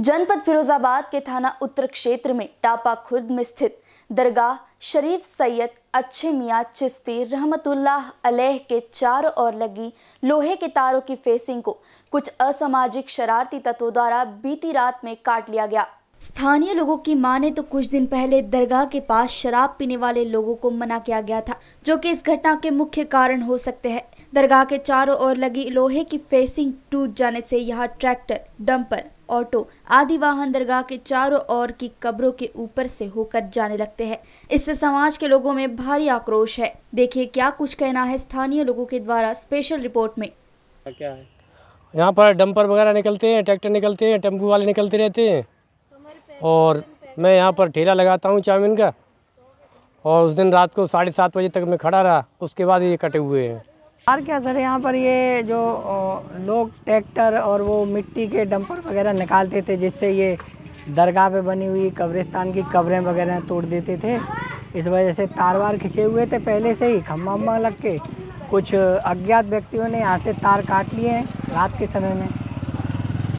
जनपद फिरोजाबाद के थाना उत्तर क्षेत्र में टापा खुर्द में स्थित दरगाह शरीफ सैयद अच्छे मिया चिश्ती रहमतुल्लाह अलैह के चारों ओर लगी लोहे के तारों की फेसिंग को कुछ असामाजिक शरारती तत्वों द्वारा बीती रात में काट लिया गया स्थानीय लोगों की माने तो कुछ दिन पहले दरगाह के पास शराब पीने वाले लोगों को मना किया गया था जो कि इस घटना के मुख्य कारण हो सकते हैं दरगाह के चारों ओर लगी लोहे की फेसिंग टूट जाने से यहाँ ट्रैक्टर डंपर ऑटो आदि वाहन दरगाह के चारों ओर की कब्रों के ऊपर से होकर जाने लगते हैं इससे समाज के लोगों में भारी आक्रोश है देखिए क्या कुछ कहना है स्थानीय लोगों के द्वारा स्पेशल रिपोर्ट में क्या है यहाँ पर डंपर वगैरह निकलते हैं ट्रैक्टर निकलते हैं टेम्पू वाले निकलते रहते हैं और मैं यहाँ पर ठेला लगाता हूँ चाउमिन का और उस दिन रात को साढ़े सात बजे तक मैं खड़ा रहा उसके बाद ये कटे हुए हैं और क्या सर यहाँ पर ये जो लोग ट्रैक्टर और वो मिट्टी के डंपर वगैरह निकालते थे जिससे ये दरगाह पे बनी हुई कब्रिस्तान की कब्रें वगैरह तोड़ देते थे इस वजह से तार वार खिंचे हुए थे पहले से ही खम्मा लग के कुछ अज्ञात व्यक्तियों ने यहाँ से तार काट लिए हैं रात के समय में